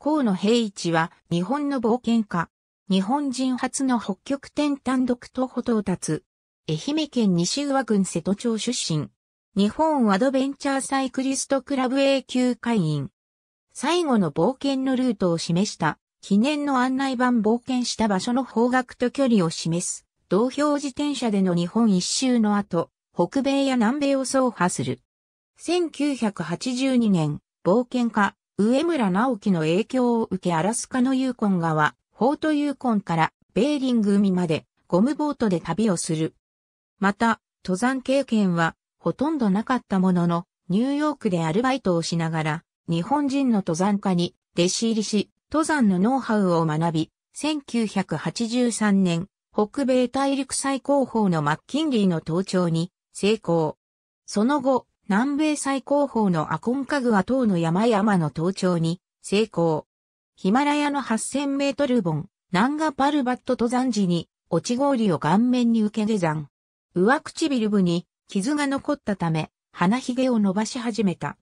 河野平一は日本の冒険家。日本人初の北極点単独徒歩到達。愛媛県西宇和郡瀬戸町出身。日本アドベンチャーサイクリストクラブ A 級会員。最後の冒険のルートを示した記念の案内板冒険した場所の方角と距離を示す。同標自転車での日本一周の後、北米や南米を走破する。1982年、冒険家、上村直樹の影響を受けアラスカのユーコン川、法ォートユーコンからベーリング海までゴムボートで旅をする。また、登山経験はほとんどなかったものの、ニューヨークでアルバイトをしながら、日本人の登山家に弟子入りし、登山のノウハウを学び、1983年、北米大陸最高峰のマッキンリーの登頂に成功。その後、南米最高峰のアコンカグア等の山々の登頂に成功。ヒマラヤの8000メートル本、ナンガパルバット登山時に落ち氷を顔面に受け下山。上唇部に傷が残ったため、鼻ひげを伸ばし始めた。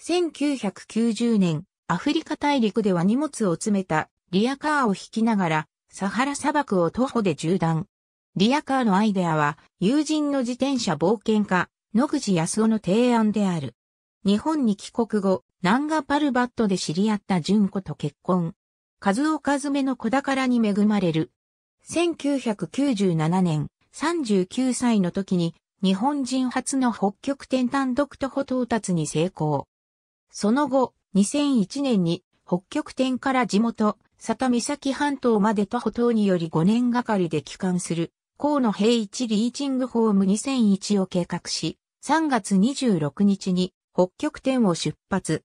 1990年、アフリカ大陸では荷物を詰めたリアカーを引きながら、サハラ砂漠を徒歩で縦断。リアカーのアイデアは、友人の自転車冒険家、野口康夫の提案である。日本に帰国後、南ンガパルバットで知り合った純子と結婚。数を数めの子宝に恵まれる。1997年、39歳の時に、日本人初の北極点単独徒歩到達に成功。その後、2001年に、北極点から地元、佐田岬半島まで徒歩等により5年がかりで帰還する、河野平一リーチングホーム2001を計画し、3月26日に北極点を出発。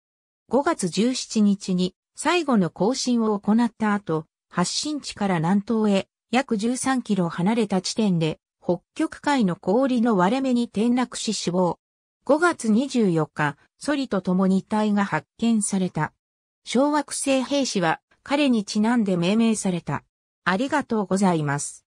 5月17日に最後の更新を行った後、発信地から南東へ約13キロ離れた地点で北極海の氷の割れ目に転落し死亡。5月24日、ソリと共に遺体が発見された。小惑星兵士は彼にちなんで命名された。ありがとうございます。